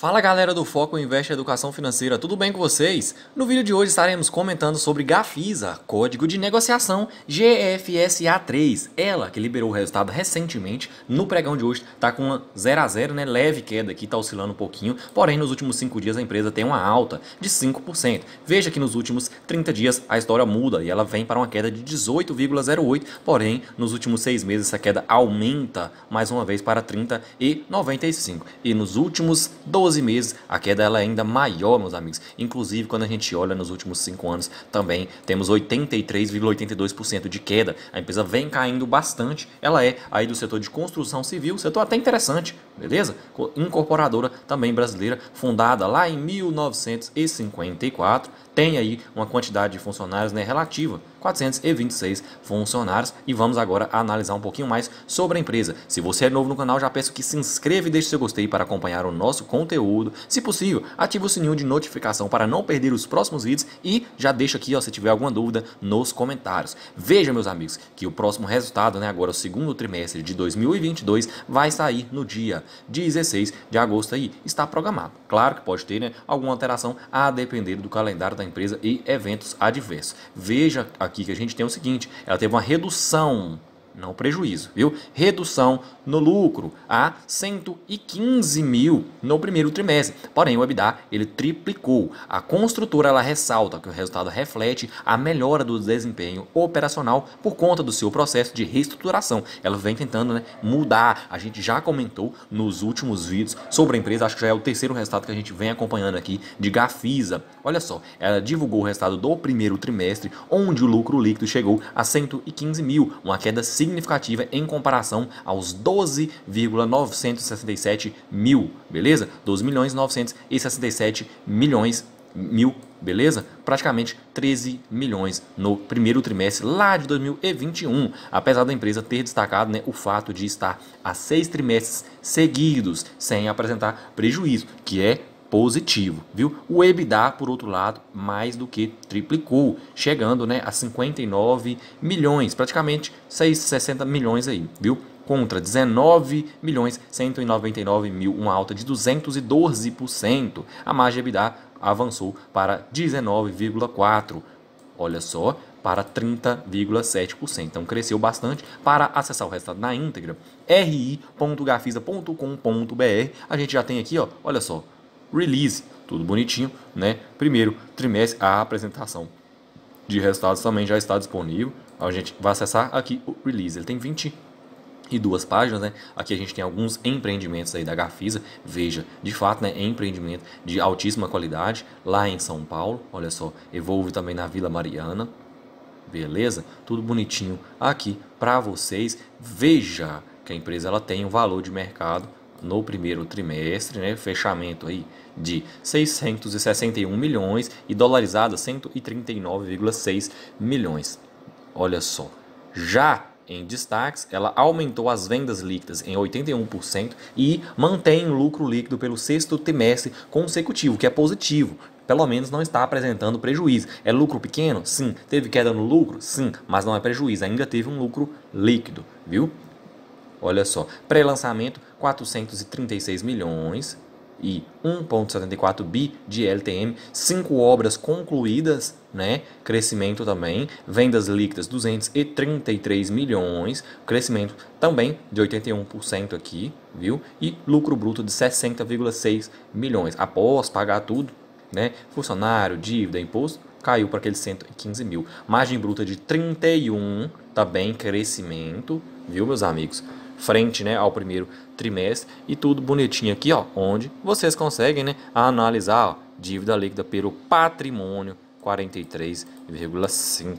Fala galera do Foco Investe Educação Financeira, tudo bem com vocês? No vídeo de hoje estaremos comentando sobre Gafisa, código de negociação GFSA3. Ela que liberou o resultado recentemente no pregão de hoje, está com uma 0 a 0, né? Leve queda aqui, está oscilando um pouquinho, porém nos últimos 5 dias a empresa tem uma alta de 5%. Veja que nos últimos 30 dias a história muda e ela vem para uma queda de 18,08, porém nos últimos 6 meses essa queda aumenta mais uma vez para 30,95 e nos últimos 12 12 meses, a queda ela é ainda maior, meus amigos. Inclusive, quando a gente olha nos últimos 5 anos, também temos 83,82% de queda. A empresa vem caindo bastante. Ela é aí do setor de construção civil, setor até interessante, beleza? Incorporadora também brasileira, fundada lá em 1954, tem aí uma quantidade de funcionários né, relativa, 426 funcionários. E vamos agora analisar um pouquinho mais sobre a empresa. Se você é novo no canal, já peço que se inscreva e deixe seu gostei para acompanhar o nosso conteúdo. Se possível, ative o sininho de notificação para não perder os próximos vídeos e já deixa aqui, ó, se tiver alguma dúvida, nos comentários. Veja, meus amigos, que o próximo resultado, né, agora o segundo trimestre de 2022, vai sair no dia 16 de agosto aí. Está programado. Claro que pode ter né, alguma alteração a depender do calendário da empresa e eventos adversos. Veja aqui que a gente tem o seguinte: ela teve uma redução não prejuízo, viu? Redução no lucro a 115 mil no primeiro trimestre. Porém, o EBITDA ele triplicou. A construtora ela ressalta que o resultado reflete a melhora do desempenho operacional por conta do seu processo de reestruturação. Ela vem tentando né, mudar. A gente já comentou nos últimos vídeos sobre a empresa. Acho que já é o terceiro resultado que a gente vem acompanhando aqui de Gafisa. Olha só, ela divulgou o resultado do primeiro trimestre, onde o lucro líquido chegou a 115 mil, uma queda significativa significativa em comparação aos 12,967 mil, beleza? 12 milhões 967 milhões mil, beleza? Praticamente 13 milhões no primeiro trimestre lá de 2021, apesar da empresa ter destacado né, o fato de estar há seis trimestres seguidos sem apresentar prejuízo, que é positivo, viu? O EBITDA, por outro lado, mais do que triplicou, chegando, né, a 59 milhões, praticamente 660 milhões aí, viu? Contra 19 milhões 199 mil, uma alta de 212%. A margem EBITDA avançou para 19,4. Olha só, para 30,7%. Então cresceu bastante. Para acessar o resultado na íntegra, ri.gafisa.com.br, a gente já tem aqui, ó, olha só, release, tudo bonitinho, né? Primeiro trimestre, a apresentação de resultados também já está disponível. A gente vai acessar aqui o release. Ele tem 20 e duas páginas, né? Aqui a gente tem alguns empreendimentos aí da Gafisa, veja, de fato, né, empreendimento de altíssima qualidade lá em São Paulo, olha só, Evolve também na Vila Mariana. Beleza? Tudo bonitinho aqui para vocês. Veja que a empresa ela tem um valor de mercado no primeiro trimestre, né, fechamento aí de 661 milhões e dolarizada 139,6 milhões. Olha só. Já em destaques, ela aumentou as vendas líquidas em 81% e mantém o lucro líquido pelo sexto trimestre consecutivo, que é positivo. Pelo menos não está apresentando prejuízo. É lucro pequeno? Sim. Teve queda no lucro? Sim. Mas não é prejuízo, ainda teve um lucro líquido, viu? Olha só, pré-lançamento 436 milhões e 1.74 bi de LTM, cinco obras concluídas, né? Crescimento também, vendas líquidas 233 milhões, crescimento também de 81% aqui, viu? E lucro bruto de 60,6 milhões. Após pagar tudo, né? Funcionário, dívida, imposto, caiu para aqueles 115 mil. Margem bruta de 31, também tá crescimento, viu, meus amigos? frente né, ao primeiro trimestre e tudo bonitinho aqui, ó, onde vocês conseguem né, analisar ó, dívida líquida pelo patrimônio 43,5.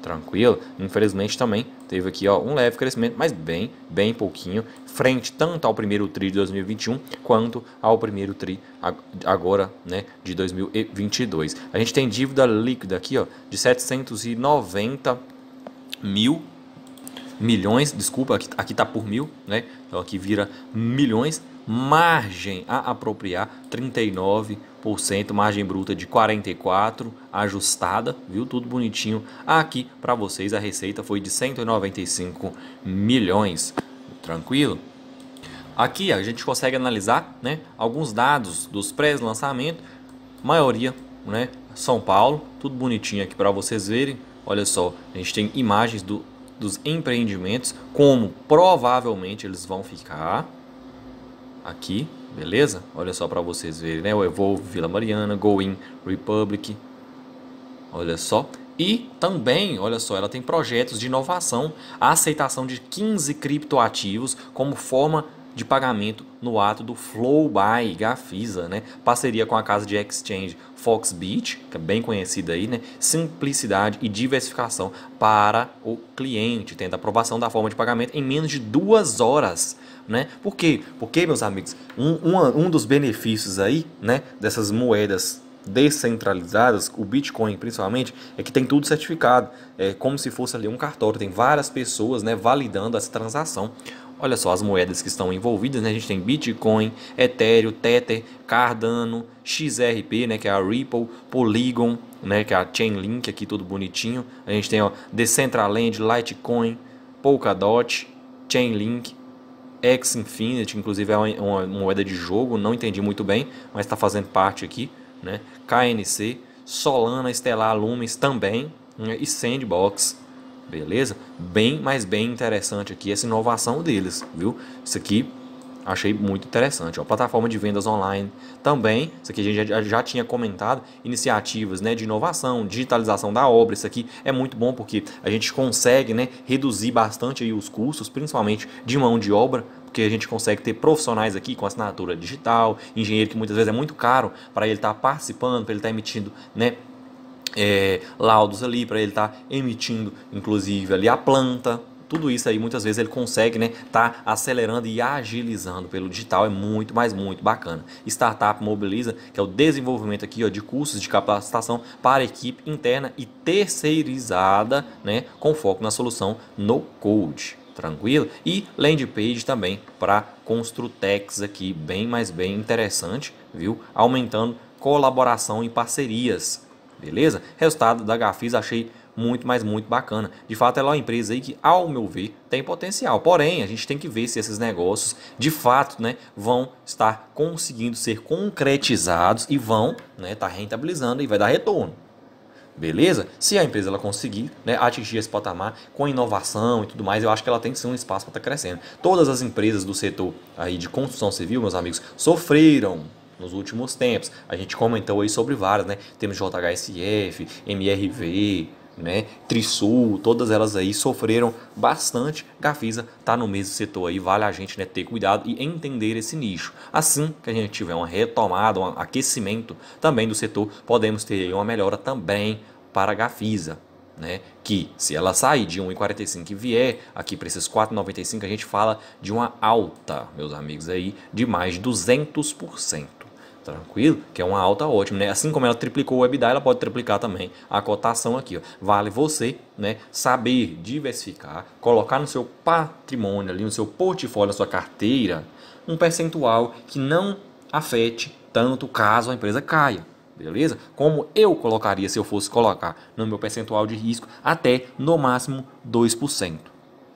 Tranquilo? Infelizmente também teve aqui ó, um leve crescimento, mas bem, bem pouquinho, frente tanto ao primeiro TRI de 2021 quanto ao primeiro TRI agora né, de 2022. A gente tem dívida líquida aqui ó, de 790 mil milhões, desculpa, aqui, aqui tá por mil, né? Então aqui vira milhões, margem a apropriar 39%, margem bruta de 44, ajustada, viu? Tudo bonitinho. Aqui para vocês a receita foi de 195 milhões. Tranquilo? Aqui a gente consegue analisar, né, alguns dados dos pré-lançamento, maioria, né, São Paulo, tudo bonitinho aqui para vocês verem. Olha só, a gente tem imagens do dos empreendimentos, como provavelmente eles vão ficar aqui, beleza? Olha só para vocês verem, né? O Evolve, Vila Mariana, Going, Republic, olha só. E também, olha só, ela tem projetos de inovação, a aceitação de 15 criptoativos como forma de pagamento no ato do flow a Gafisa, né? Parceria com a casa de exchange Foxbit, que é bem conhecida aí, né? Simplicidade e diversificação para o cliente, tendo aprovação da forma de pagamento em menos de duas horas, né? Por quê? Porque, meus amigos, um, um, um dos benefícios aí, né? Dessas moedas descentralizadas, o Bitcoin principalmente, é que tem tudo certificado. É como se fosse ali um cartório, tem várias pessoas né, validando essa transação. Olha só as moedas que estão envolvidas, né? A gente tem Bitcoin, Ethereum, Tether, Cardano, XRP, né, que é a Ripple, Polygon, né, que é a Chainlink aqui tudo bonitinho. A gente tem, ó, Decentraland, Litecoin, Polkadot, Chainlink, X Infinity, inclusive é uma, uma moeda de jogo, não entendi muito bem, mas está fazendo parte aqui né? KNC, Solana, Estelar Lumens também né? e Sandbox. Beleza? Bem, mas bem interessante aqui essa inovação deles, viu? Isso aqui Achei muito interessante. Ó, plataforma de vendas online também, isso aqui a gente já, já tinha comentado, iniciativas né, de inovação, digitalização da obra, isso aqui é muito bom porque a gente consegue né, reduzir bastante aí os custos, principalmente de mão de obra, porque a gente consegue ter profissionais aqui com assinatura digital, engenheiro que muitas vezes é muito caro para ele estar tá participando, para ele estar tá emitindo né, é, laudos ali, para ele estar tá emitindo inclusive ali a planta, tudo isso aí muitas vezes ele consegue, né, tá acelerando e agilizando pelo digital, é muito, mas muito bacana. Startup Mobiliza, que é o desenvolvimento aqui, ó, de cursos de capacitação para equipe interna e terceirizada, né, com foco na solução no code tranquilo? E land page também para Construtex aqui, bem mais bem interessante, viu? Aumentando colaboração e parcerias, beleza? Resultado da Gafis achei muito, mas muito bacana. De fato, ela é uma empresa aí que, ao meu ver, tem potencial. Porém, a gente tem que ver se esses negócios, de fato, né, vão estar conseguindo ser concretizados e vão estar né, tá rentabilizando e vai dar retorno. Beleza? Se a empresa ela conseguir né, atingir esse patamar com inovação e tudo mais, eu acho que ela tem que ser um espaço para estar tá crescendo. Todas as empresas do setor aí de construção civil, meus amigos, sofreram nos últimos tempos. A gente comentou aí sobre várias, né? Temos JHSF, MRV, né? Trisul, todas elas aí sofreram bastante. Gafisa está no mesmo setor aí, vale a gente né, ter cuidado e entender esse nicho. Assim que a gente tiver uma retomada, um aquecimento também do setor, podemos ter uma melhora também para a Gafisa. Né, que se ela sair de 1,45 e vier aqui para esses 4,95, a gente fala de uma alta, meus amigos aí, de mais de 200%. Tranquilo? Que é uma alta ótima, né? Assim como ela triplicou o EBITDA, ela pode triplicar também a cotação aqui, ó. Vale você, né, saber diversificar, colocar no seu patrimônio ali, no seu portfólio, na sua carteira, um percentual que não afete tanto caso a empresa caia beleza? Como eu colocaria se eu fosse colocar no meu percentual de risco até no máximo 2%.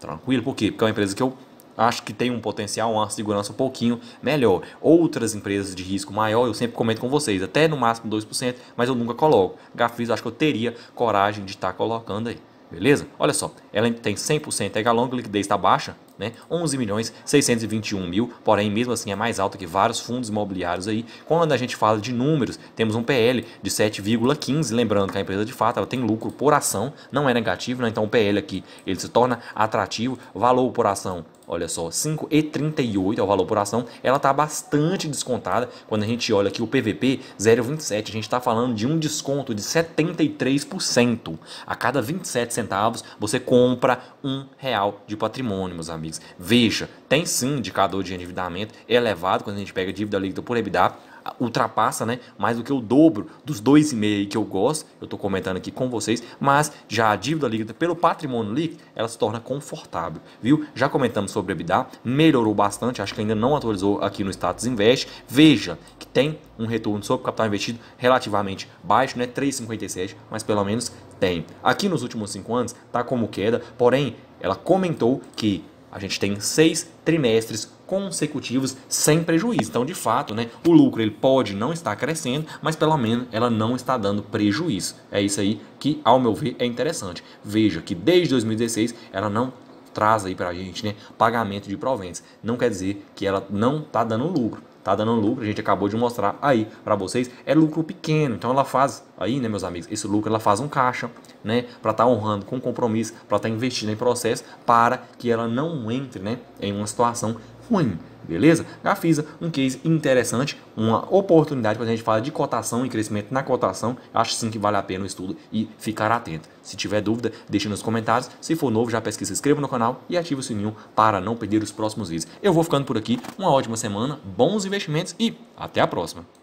Tranquilo? Por quê? Porque é uma empresa que eu acho que tem um potencial, uma segurança um pouquinho melhor. Outras empresas de risco maior, eu sempre comento com vocês, até no máximo 2%, mas eu nunca coloco. Gafis, acho que eu teria coragem de estar tá colocando aí. Beleza? Olha só, ela tem 100% tega é a liquidez está baixa, né? 11 milhões 621 mil, porém mesmo assim é mais alto que vários fundos imobiliários aí. Quando a gente fala de números, temos um PL de 7,15, lembrando que a empresa de fato ela tem lucro por ação, não é negativo, né? então o PL aqui ele se torna atrativo, valor por ação olha só, 5,38 é o valor por ação, ela está bastante descontada. Quando a gente olha aqui o PVP 0,27, a gente está falando de um desconto de 73%. A cada 27 centavos, você compra um real de patrimônio, meus amigos amigos. Veja, tem sim indicador de endividamento elevado quando a gente pega dívida líquida por EBITDA, ultrapassa né, mais do que o dobro dos 2,5 que eu gosto, eu estou comentando aqui com vocês, mas já a dívida líquida pelo patrimônio líquido, ela se torna confortável, viu? Já comentamos sobre a EBITDA, melhorou bastante, acho que ainda não atualizou aqui no status invest, veja que tem um retorno sobre o capital investido relativamente baixo, né, 3,57, mas pelo menos tem. Aqui nos últimos 5 anos está como queda, porém ela comentou que a gente tem seis trimestres consecutivos sem prejuízo. Então, de fato, né, o lucro ele pode não estar crescendo, mas pelo menos ela não está dando prejuízo. É isso aí que, ao meu ver, é interessante. Veja que desde 2016 ela não traz aí para a gente né, pagamento de proventos. Não quer dizer que ela não está dando lucro tá dando lucro, a gente acabou de mostrar aí para vocês, é lucro pequeno. Então ela faz aí, né, meus amigos, esse lucro ela faz um caixa, né, para estar tá honrando com compromisso, para estar tá investindo em processo para que ela não entre, né, em uma situação ruim. Beleza? Gafisa, um case interessante, uma oportunidade para a gente falar de cotação e crescimento na cotação. Acho sim que vale a pena o estudo e ficar atento. Se tiver dúvida, deixe nos comentários. Se for novo, já pesquisa, se inscreva no canal e ative o sininho para não perder os próximos vídeos. Eu vou ficando por aqui. Uma ótima semana, bons investimentos e até a próxima.